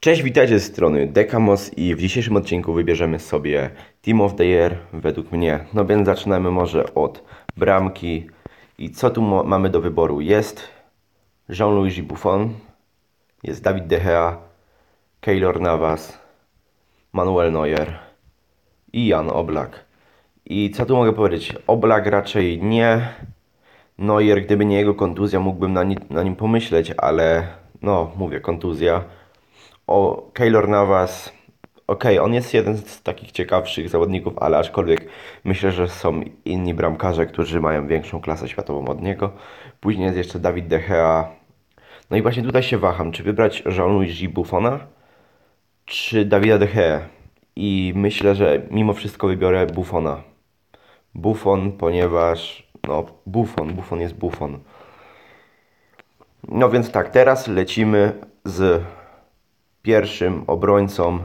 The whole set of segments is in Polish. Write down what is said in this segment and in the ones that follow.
Cześć, witajcie z strony Dekamos i w dzisiejszym odcinku wybierzemy sobie Team of the Year według mnie. No więc zaczynamy może od bramki i co tu mamy do wyboru? Jest Jean-Louis Buffon, jest David De Gea, Keylor Navas, Manuel Neuer i Jan Oblak. I co tu mogę powiedzieć? Oblak raczej nie. Neuer, gdyby nie jego kontuzja, mógłbym na, ni na nim pomyśleć, ale no, mówię, kontuzja o Keylor Navas, okej, okay, on jest jeden z takich ciekawszych zawodników, ale aczkolwiek myślę, że są inni bramkarze, którzy mają większą klasę światową od niego. Później jest jeszcze Dawid De Gea. No i właśnie tutaj się waham, czy wybrać Jean-Louis Buffona, czy Dawida De Gea. I myślę, że mimo wszystko wybiorę Buffona. Buffon, ponieważ no Buffon, Buffon jest Buffon. No więc tak, teraz lecimy z pierwszym obrońcą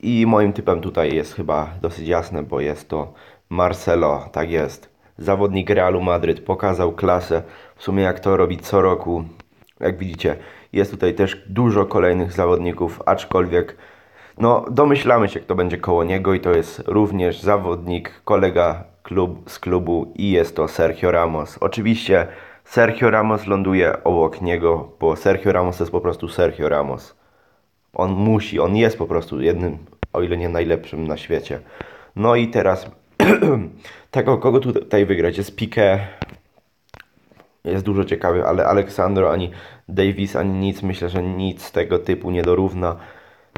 i moim typem tutaj jest chyba dosyć jasne, bo jest to Marcelo, tak jest. Zawodnik Realu Madryt pokazał klasę, w sumie jak to robi co roku. Jak widzicie, jest tutaj też dużo kolejnych zawodników, aczkolwiek no, domyślamy się, kto będzie koło niego i to jest również zawodnik, kolega klub, z klubu i jest to Sergio Ramos. Oczywiście Sergio Ramos ląduje obok niego, bo Sergio Ramos jest po prostu Sergio Ramos. On musi, on jest po prostu jednym, o ile nie najlepszym na świecie. No i teraz, tego kogo tutaj wygrać? Jest Pique, jest dużo ciekawych, ale Aleksandro ani Davis, ani nic, myślę, że nic tego typu nie dorówna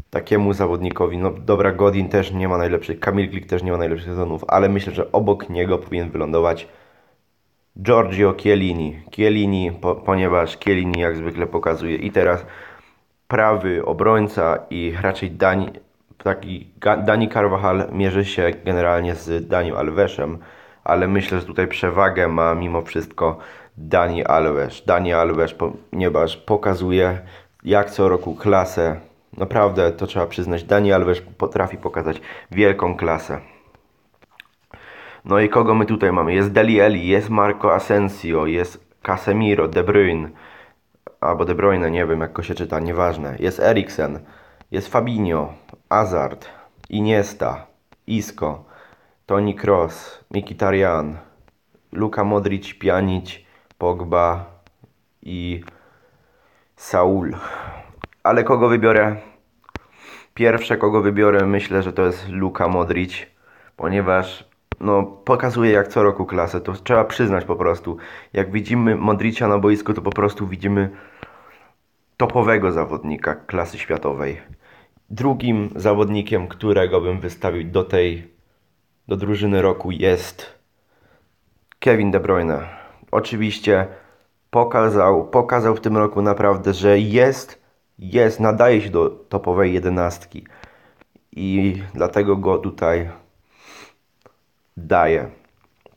takiemu zawodnikowi. No dobra, Godin też nie ma najlepszych, Kamil Glik też nie ma najlepszych sezonów, ale myślę, że obok niego powinien wylądować Giorgio Chiellini. Chiellini, po, ponieważ Chiellini jak zwykle pokazuje i teraz prawy obrońca i raczej Dani, taki Dani Carvajal mierzy się generalnie z Daniel Alvesem, ale myślę, że tutaj przewagę ma mimo wszystko Dani Alves. Dani Alves, ponieważ pokazuje jak co roku klasę. Naprawdę to trzeba przyznać. Dani Alves potrafi pokazać wielką klasę. No i kogo my tutaj mamy? Jest Delieli, jest Marco Asensio, jest Casemiro, De Bruyne albo De Bruyne, nie wiem jak go się czyta, nieważne. Jest Eriksen, jest Fabinho, Hazard, Iniesta, Isco, Toni Kroos, Mikitarian, Luka Modric, Pjanic, Pogba i Saul. Ale kogo wybiorę? Pierwsze kogo wybiorę myślę, że to jest Luka Modric, ponieważ no, pokazuje jak co roku klasę. To trzeba przyznać po prostu. Jak widzimy Modricia na boisku, to po prostu widzimy topowego zawodnika klasy światowej. Drugim zawodnikiem, którego bym wystawił do tej, do drużyny roku jest Kevin De Bruyne. Oczywiście pokazał, pokazał w tym roku naprawdę, że jest, jest, nadaje się do topowej jedenastki. I dlatego go tutaj daje.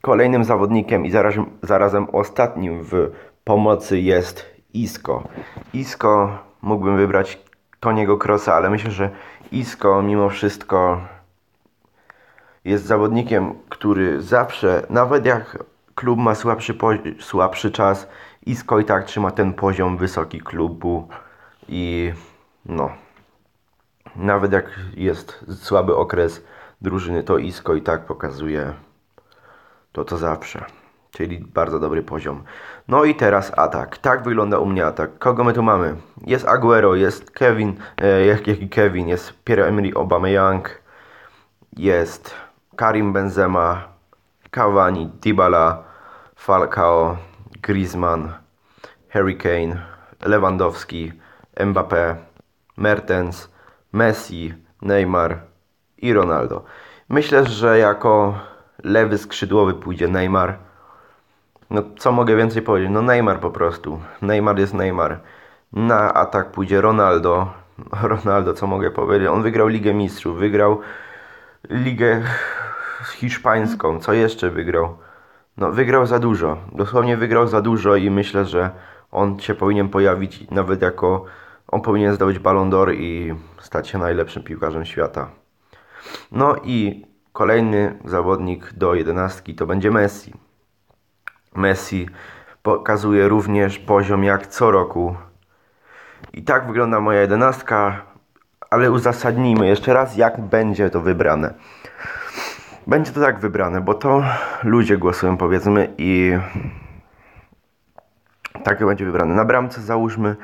Kolejnym zawodnikiem i zarazem, zarazem ostatnim w pomocy jest Isko. Isko mógłbym wybrać Toniego Krosa, ale myślę, że Isko mimo wszystko jest zawodnikiem, który zawsze, nawet jak klub ma słabszy, słabszy czas, Isko i tak trzyma ten poziom wysoki klubu i no, nawet jak jest słaby okres, drużyny, to Isko i tak pokazuje to co zawsze. Czyli bardzo dobry poziom. No i teraz atak. Tak wygląda u mnie atak. Kogo my tu mamy? Jest Aguero, jest Kevin, e, jak, i Kevin, jest pierre Emery, Aubameyang, jest Karim Benzema, Cavani, Dybala, Falcao, Griezmann, Harry Kane, Lewandowski, Mbappé, Mertens, Messi, Neymar, i Ronaldo. Myślę, że jako lewy skrzydłowy pójdzie Neymar. No co mogę więcej powiedzieć? No Neymar po prostu. Neymar jest Neymar. Na atak pójdzie Ronaldo. Ronaldo, co mogę powiedzieć? On wygrał Ligę Mistrzów, wygrał Ligę Hiszpańską. Co jeszcze wygrał? No wygrał za dużo. Dosłownie wygrał za dużo i myślę, że on się powinien pojawić nawet jako on powinien zdobyć Ballon d'Or i stać się najlepszym piłkarzem świata. No i kolejny zawodnik do jedenastki to będzie Messi. Messi pokazuje również poziom jak co roku. I tak wygląda moja jedenastka, ale uzasadnijmy jeszcze raz, jak będzie to wybrane. Będzie to tak wybrane, bo to ludzie głosują, powiedzmy, i takie będzie wybrane. Na bramce załóżmy,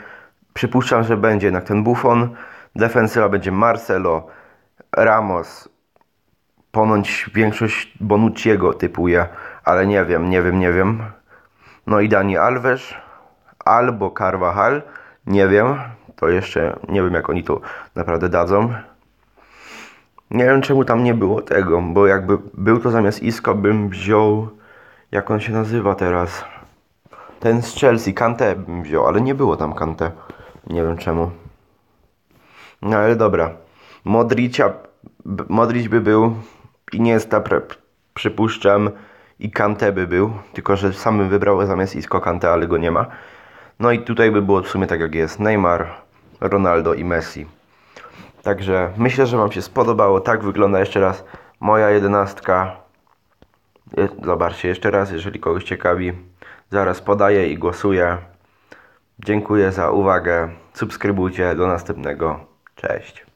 przypuszczam, że będzie jednak ten Buffon, defensywa będzie Marcelo, Ramos. Ponąć większość Bonucciego typuje, ale nie wiem, nie wiem, nie wiem. No i Dani Alves albo Carvajal, nie wiem. To jeszcze nie wiem, jak oni tu naprawdę dadzą. Nie wiem, czemu tam nie było tego, bo jakby był to zamiast Isco, bym wziął. Jak on się nazywa teraz? Ten z Chelsea, Kante bym wziął, ale nie było tam Kante. Nie wiem czemu. No ale dobra. Modricia Modric by był, i nie jest pre, przypuszczam i Kante by był, tylko że sam bym wybrał zamiast Isco Kante, ale go nie ma. No i tutaj by było w sumie tak jak jest Neymar, Ronaldo i Messi. Także myślę, że Wam się spodobało. Tak wygląda jeszcze raz moja jedenastka. Zobaczcie jeszcze raz, jeżeli kogoś ciekawi. Zaraz podaję i głosuję. Dziękuję za uwagę. Subskrybujcie. Do następnego. Cześć.